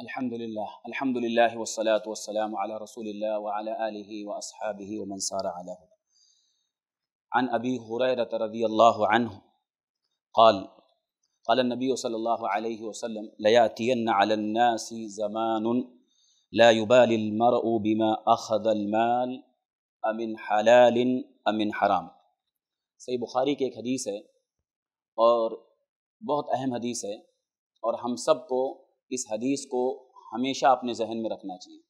الحمد لله الحمد لله والصلاة والسلام على رسول الله وعلى آله وأصحابه ومن سار على هدى عن أبي هريرة رضي الله عنه قال قال النبي صلى الله عليه وسلم ليأتين على الناس زمان لا يبالي المرء بما أخذ المال أمن حلال أمن حرام صحیح بخاري کی ایک حدیث ہے اور بہت اہم حدیث ہے اور ہم سب کو इस हदीस को हमेशा अपने जहन में रखना चाहिए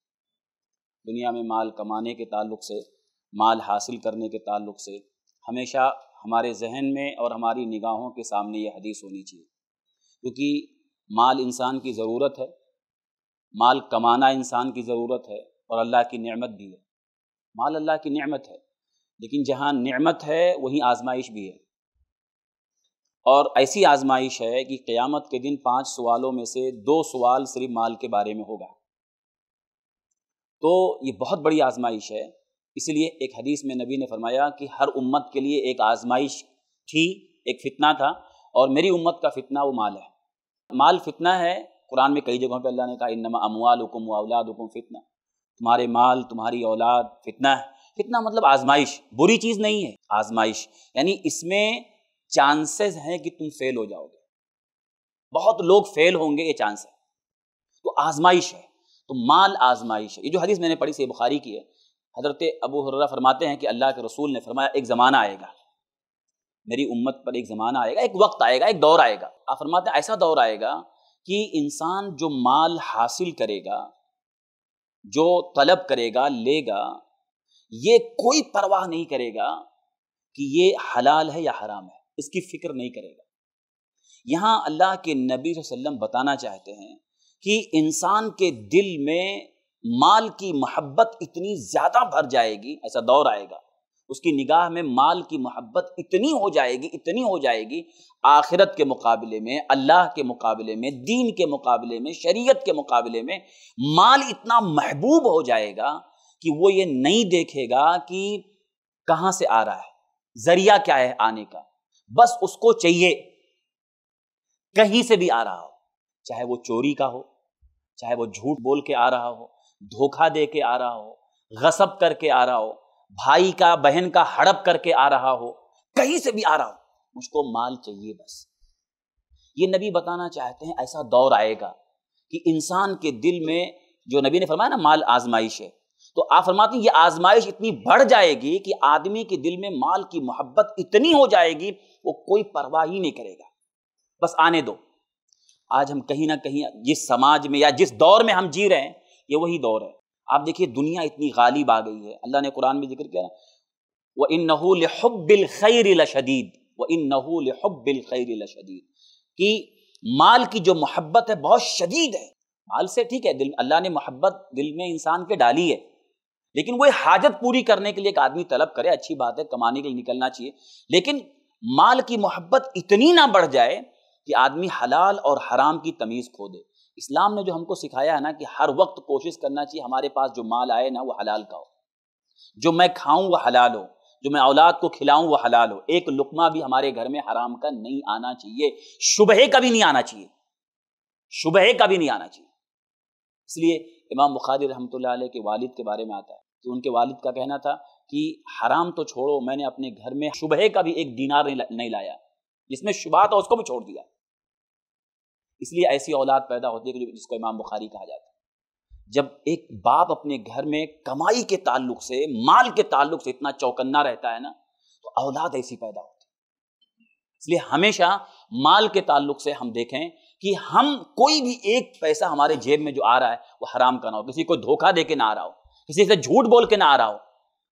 दुनिया में माल कमाने के ताल्लुक से माल हासिल करने के ताल्लुक से हमेशा हमारे जहन में और हमारी निगाहों के सामने यह हदीस होनी चाहिए क्योंकि माल इंसान की ज़रूरत है माल कमाना इंसान की ज़रूरत है और अल्लाह की नमत भी है माल अल्लाह की नमत है लेकिन जहाँ नमत है वहीं आजमाइश भी है और ऐसी आजमाइश है कि क़यामत के दिन पांच सवालों में से दो सवाल सिर्फ माल के बारे में होगा तो ये बहुत बड़ी आजमाइश है इसलिए एक हदीस में नबी ने फरमाया कि हर उम्मत के लिए एक आजमाइश थी एक फितना था और मेरी उम्मत का फितना वो माल है माल फितना है कुरान में कई जगहों पर अल्लाह ने कहा इनमा अमवाल हुकुम औलाद हुकुम फितना तुम्हारे माल तुम्हारी औलाद फितना है फितना मतलब आजमाइश बुरी चीज़ नहीं है आजमाइश यानी इसमें चांसेस हैं कि तुम फेल हो जाओगे बहुत लोग फेल होंगे ये चांस है तो आजमाइश है तो माल आजमाइश है ये जो हदीस मैंने पढ़ी से बुखारी की है हजरत अबू हर्रा फरमाते हैं कि अल्लाह के रसूल ने फरमाया एक ज़माना आएगा मेरी उम्मत पर एक ज़माना आएगा एक वक्त आएगा एक दौर आएगा आप फरमाते हैं ऐसा दौर आएगा कि इंसान जो माल हासिल करेगा जो तलब करेगा लेगा ये कोई परवाह नहीं करेगा कि ये हलाल है या हराम है इसकी फिक्र नहीं करेगा यहाँ अल्लाह के नबी वसल्लम बताना चाहते हैं कि इंसान के दिल में माल की मोहब्बत इतनी ज़्यादा भर जाएगी ऐसा दौर आएगा उसकी निगाह में माल की मोहब्बत इतनी हो जाएगी इतनी हो जाएगी आखिरत के मुकाबले में अल्लाह के मुकाबले में दीन के मुकाबले में शरीयत के मुकाबले में माल इतना महबूब हो जाएगा कि वो ये नहीं देखेगा कि कहाँ से आ रहा है ज़रिया क्या है आने का बस उसको चाहिए कहीं से भी आ रहा हो चाहे वो चोरी का हो चाहे वो झूठ बोल के आ रहा हो धोखा दे के आ रहा हो गसब करके आ रहा हो भाई का बहन का हड़प करके आ रहा हो कहीं से भी आ रहा हो मुझको माल चाहिए बस ये नबी बताना चाहते हैं ऐसा दौर आएगा कि इंसान के दिल में जो नबी ने फरमाया ना माल आजमाइश है तो आप फरमाते हैं ये आजमाइश इतनी बढ़ जाएगी कि आदमी के दिल में माल की मोहब्बत इतनी हो जाएगी वो कोई परवाह ही नहीं करेगा बस आने दो आज हम कहीं ना कहीं जिस समाज में या जिस दौर में हम जी रहे हैं ये वही दौर है आप देखिए दुनिया इतनी गालिब आ गई है अल्लाह ने कुरान में जिक्र किया वह इन नहूल हब्बिल खैर शदीद व इन नहूल हब्बिल खैर शदीद कि माल की जो मोहब्बत है बहुत शदीद है माल से ठीक है दिल अल्लाह ने मोहब्बत दिल में इंसान के डाली है लेकिन वो हाजत पूरी करने के लिए एक आदमी तलब करे अच्छी बात है कमाने के लिए निकलना चाहिए लेकिन माल की मोहब्बत इतनी ना बढ़ जाए कि आदमी हलाल और हराम की तमीज़ खो दे इस्लाम ने जो हमको सिखाया है ना कि हर वक्त कोशिश करना चाहिए हमारे पास जो माल आए ना वो हलाल का हो जो मैं खाऊं वह हलाल हो जो मैं औलाद को खिलाऊं वह हलाल हो एक लुकमा भी हमारे घर में हराम का नहीं आना चाहिए शुबहे का भी नहीं आना चाहिए शुबहे का भी नहीं आना चाहिए इसलिए इमाम बुखारी रहमत के वालिद के बारे में आता है कि उनके वालिद का कहना था कि हराम तो छोड़ो मैंने अपने घर में शुबह का भी एक दीनार नहीं लाया जिसमें शुबा था उसको भी छोड़ दिया इसलिए ऐसी औलाद पैदा होती है जिसको इमाम बुखारी कहा जाता है जब एक बाप अपने घर में कमाई के ताल्लुक से माल के ताल्लुक से इतना चौकन्ना रहता है ना तो औलाद ऐसी पैदा होती है इसलिए हमेशा माल के ताल्लुक से हम देखें कि हम कोई भी एक पैसा हमारे जेब में जो आ रहा है वो हराम का ना हो किसी को धोखा दे के ना आ रहा हो किसी से झूठ बोल के ना आ रहा हो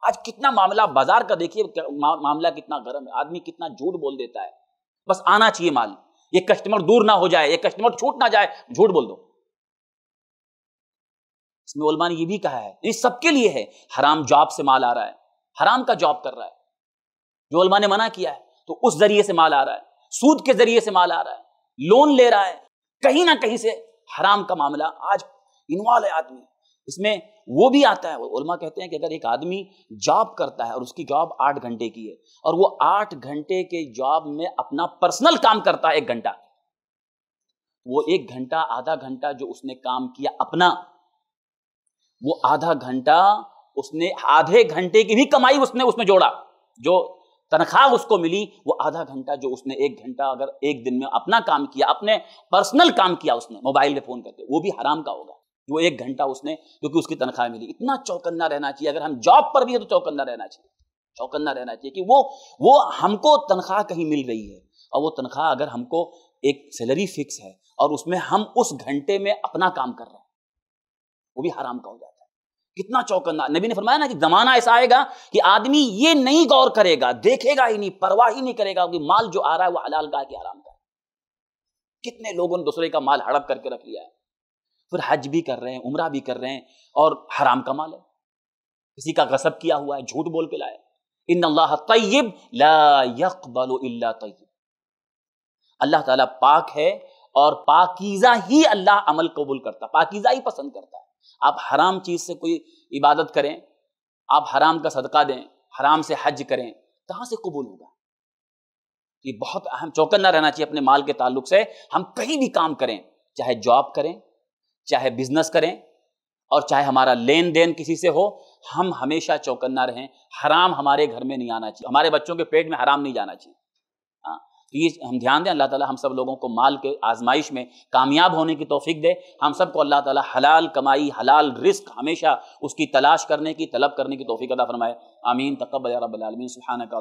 आज कितना मामला बाजार का देखिए मामला कितना गर्म है आदमी कितना झूठ बोल देता है बस आना चाहिए माल ये कस्टमर दूर ना हो जाए ये कस्टमर छूट ना जाए झूठ बोल दो इसमें ओलमा ने ये भी कहा है ये सबके लिए है हराम जॉब से माल आ रहा है हराम का जॉब कर रहा है जो ओलमा ने मना किया है तो उस जरिए से माल आ रहा है सूद के जरिए से माल आ रहा है लोन ले रहा है कहीं ना कहीं से हराम का मामला आज इन्वॉल्व है आदमी इसमें वो भी आता है उलमा कहते हैं कि अगर एक आदमी जॉब करता है और उसकी जॉब आठ घंटे की है और वो आठ घंटे के जॉब में अपना पर्सनल काम करता है एक घंटा वो एक घंटा आधा घंटा जो उसने काम किया अपना वो आधा घंटा उसने आधे घंटे की भी कमाई उसने उसमें जोड़ा जो तनख्वाह उसको मिली वो आधा घंटा जो उसने एक घंटा अगर एक दिन में अपना काम किया अपने पर्सनल काम किया उसने मोबाइल में फोन करके वो भी हराम का होगा वो एक घंटा उसने क्योंकि उसकी तनख्वाह मिली इतना चौकन्ना रहना चाहिए अगर हम जॉब पर भी है तो चौकन्ना रहना चाहिए चौकन्ना रहना चाहिए कि वो वो हमको तनख्वाह कहीं मिल रही है और वो तनख्वाह अगर हमको एक सैलरी फिक्स है और उसमें हम उस घंटे में अपना काम कर रहे हैं वो भी हराम का हो जाता है कितना चौकन्ना नबी ने फरमाया ना कि जमाना ऐसा आएगा कि आदमी ये नहीं गौर करेगा देखेगा ही नहीं परवाह ही नहीं करेगा कि माल जो आ रहा है वो हलाल का है कि आराम का कितने लोगों ने दूसरे का माल हड़प करके रख लिया है फिर हज भी कर रहे हैं उमरा भी कर रहे हैं और हराम का माल है किसी का गसब किया हुआ है झूठ बोल के लाया इन अल्लाह तय्यब ला तय्यब अल्लाह ताला पाक है और पाकीज़ा ही अल्लाह अमल कबूल करता पाकीज़ा ही पसंद करता है आप हराम चीज़ से कोई इबादत करें आप हराम का सदका दें हराम से हज करें कहाँ से कबूल होगा ये बहुत अहम चौकन्ना रहना चाहिए अपने माल के ताल्लुक से हम कहीं भी काम करें चाहे जॉब करें चाहे बिजनेस करें और चाहे हमारा लेन देन किसी से हो हम हमेशा चौकन्ना रहें हराम हमारे घर में नहीं आना चाहिए हमारे बच्चों के पेट में हराम नहीं जाना चाहिए हाँ, प्लीज़ तो हम ध्यान दें अल्लाह ताला हम सब लोगों को माल के आजमाइश में कामयाब होने की तोफीक दे हम सबको अल्लाह ताला हलाल कमाई हलाल रिस्क हमेशा उसकी तलाश करने की तलब करने की तोफीक अदा फरमाए आमीन तकबल रबालमीन सुबहान का